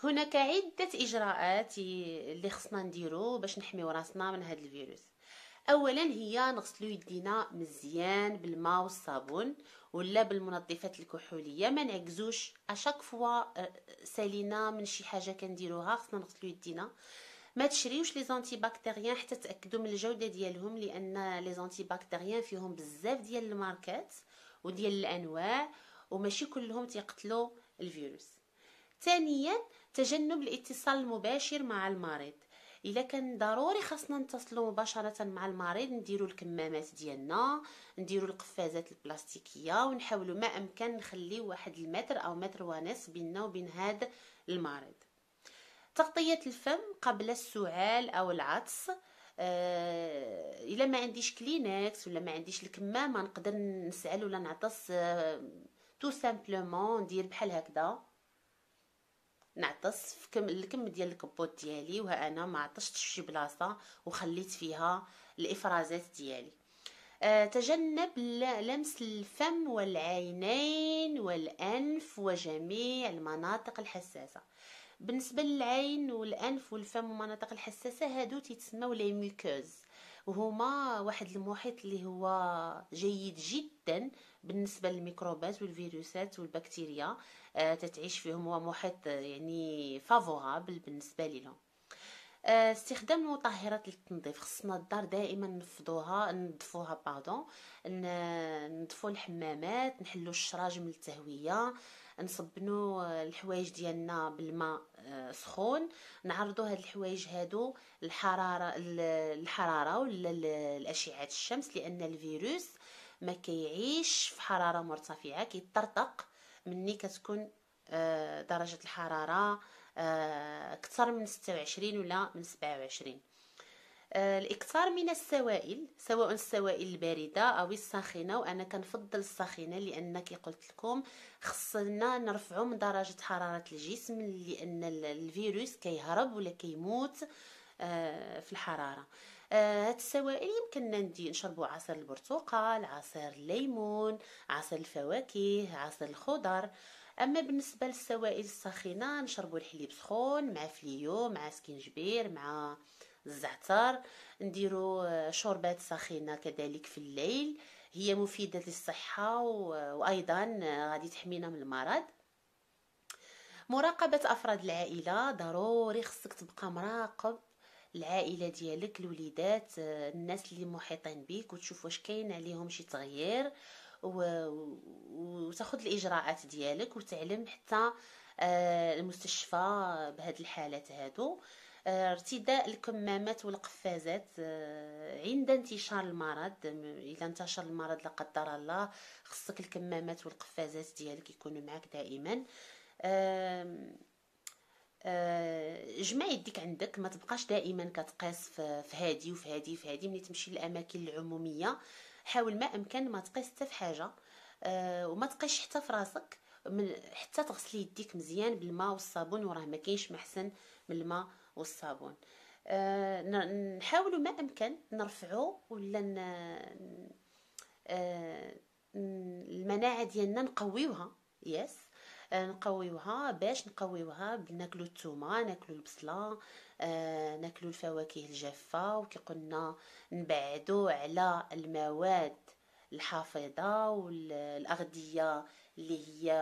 هناك عده اجراءات اللي خصنا نديرو باش نحميو راسنا من هذا الفيروس اولا هي نغسلو يدينا مزيان بالماء والصابون ولا بالمنظفات الكحوليه ما نعكزوش اشاك آه، آه، فوا سالينا من شي حاجه كنديروها خصنا نغسلو يدينا ما تشريوش لي زونتي باكتيريان حتى تاكدوا من الجوده ديالهم لان لي زونتي باكتيريان فيهم بزاف ديال الماركات وديال الانواع وماشي كلهم تيقتلوا الفيروس ثانيا تجنب الاتصال المباشر مع المريض الا كان ضروري خاصنا نتصلوا مباشره مع المريض نديروا الكمامات ديالنا نديروا القفازات البلاستيكيه ونحاولوا ما امكن نخليو واحد المتر او متر ونص بيننا وبين هذا المريض تغطيه الفم قبل السعال او العطس آه الا ما عنديش كلينكس ولا ما عنديش الكمامه نقدر نسعل ولا نعطس آه تو سامبلومون ندير بحال هكذا نعطس في كم الكم ديال الكبوت ديالي وها انا ما عطشتش في شي بلاصه وخليت فيها الافرازات ديالي آه، تجنب لمس الفم والعينين والانف وجميع المناطق الحساسه بالنسبه للعين والانف والفم والمناطق الحساسه هادو تيتسموا لي ميكوز وهما واحد المحيط اللي هو جيد جدا بالنسبه للميكروبات والفيروسات والبكتيريا آه، تتعيش فيهم هو محيط آه، يعني فافورابل بالنسبه لهم آه، استخدام المطهرات للتنظيف خصنا الدار دائما نفضوها نضفوها باردون نضفو الحمامات نحلو الشراج من التهويه نصبنو آه، الحوايج ديالنا بالماء آه، سخون نعرضو هاد الحوايج هادو الحراره الحراره ولا الاشعه الشمس لان الفيروس ما كيعيش في حراره مرتفعه كيطرطق مني كتكون آه، درجة الحرارة آه، أكثر من 26 ولا من 27 آه، الاكثار من السوائل سواء السوائل البارده او الساخنه وانا كنفضل الساخنه لان كي قلت لكم خصنا نرفعوا من درجه حراره الجسم لان الفيروس كيهرب ولا كيموت في الحراره هاد السوائل يمكننا ندي نشربوا عصير البرتقال عصير الليمون عصير الفواكه عصير الخضر اما بالنسبه للسوائل الساخنه نشربوا الحليب سخون مع فليو مع سكنجبير مع الزعتر نديروا آه، شوربات ساخنه كذلك في الليل هي مفيده للصحه وايضا آه، غادي تحمينا من المرض مراقبه افراد العائله ضروري خصك تبقى مراقب العائله ديالك الوليدات آه، الناس اللي محيطين بك وتشوف واش كاين عليهم شي تغيير وتاخذ الاجراءات ديالك وتعلم حتى آه، المستشفى بهاد الحالات هادو آه، ارتداء الكمامات والقفازات آه، عند انتشار المرض اذا انتشر المرض لا قدر الله خصك الكمامات والقفازات ديالك يكونوا معك دائما آه، جمع يديك عندك ما تبقاش دائما كتقيس في هادي وفي هادي وفي هادي ملي تمشي للاماكن العموميه حاول ما امكن ما تقيس حتى في حاجه آه، وما تقيش حتى في راسك من حتى تغسلي يديك مزيان بالماء والصابون وراه ما كاينش محسن من الماء والصابون أه نحاولوا ما امكن نرفعوا ولا ن... أه المناعه ديالنا نقويوها يس آه، نقويوها باش نقويوها ناكلو الثومه ناكلو البصله آه، ناكلو الفواكه الجافه وكي قلنا نبعدو على المواد الحافظه والاغذيه اللي هي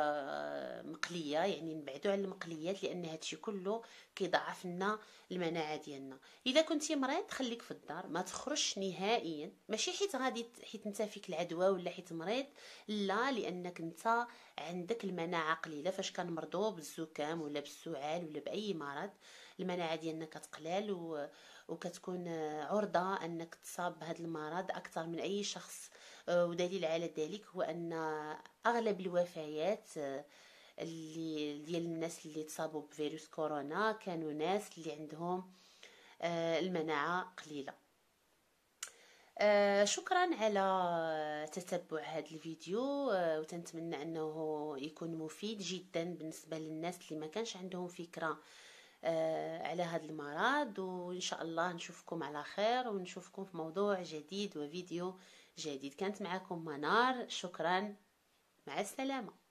مقليه يعني نبعدو على المقليات لان هادشي كله كيضعف لنا المناعه ديالنا اذا كنتي مريض خليك في الدار ما تخرجش نهائيا ماشي حيت غادي حيت انت فيك العدوى ولا حيت مريض لا لانك انت عندك المناعه قليله فاش كنمرضوا بالزكام ولا بالسعال ولا باي مرض المناعه ديالنا كتقلال و... وكتكون عرضه انك تصاب بهذا المرض اكثر من اي شخص آه، ودليل على ذلك هو ان اغلب الوفيات آه، اللي ديال الناس اللي تصابوا بفيروس كورونا كانوا ناس اللي عندهم آه، المناعه قليله آه، شكرا على تتبع هذا الفيديو وتنتمنى انه يكون مفيد جدا بالنسبه للناس اللي ما كانش عندهم فكره على هذا المرض وان شاء الله نشوفكم على خير ونشوفكم في موضوع جديد وفيديو جديد كانت معكم منار شكرا مع السلامه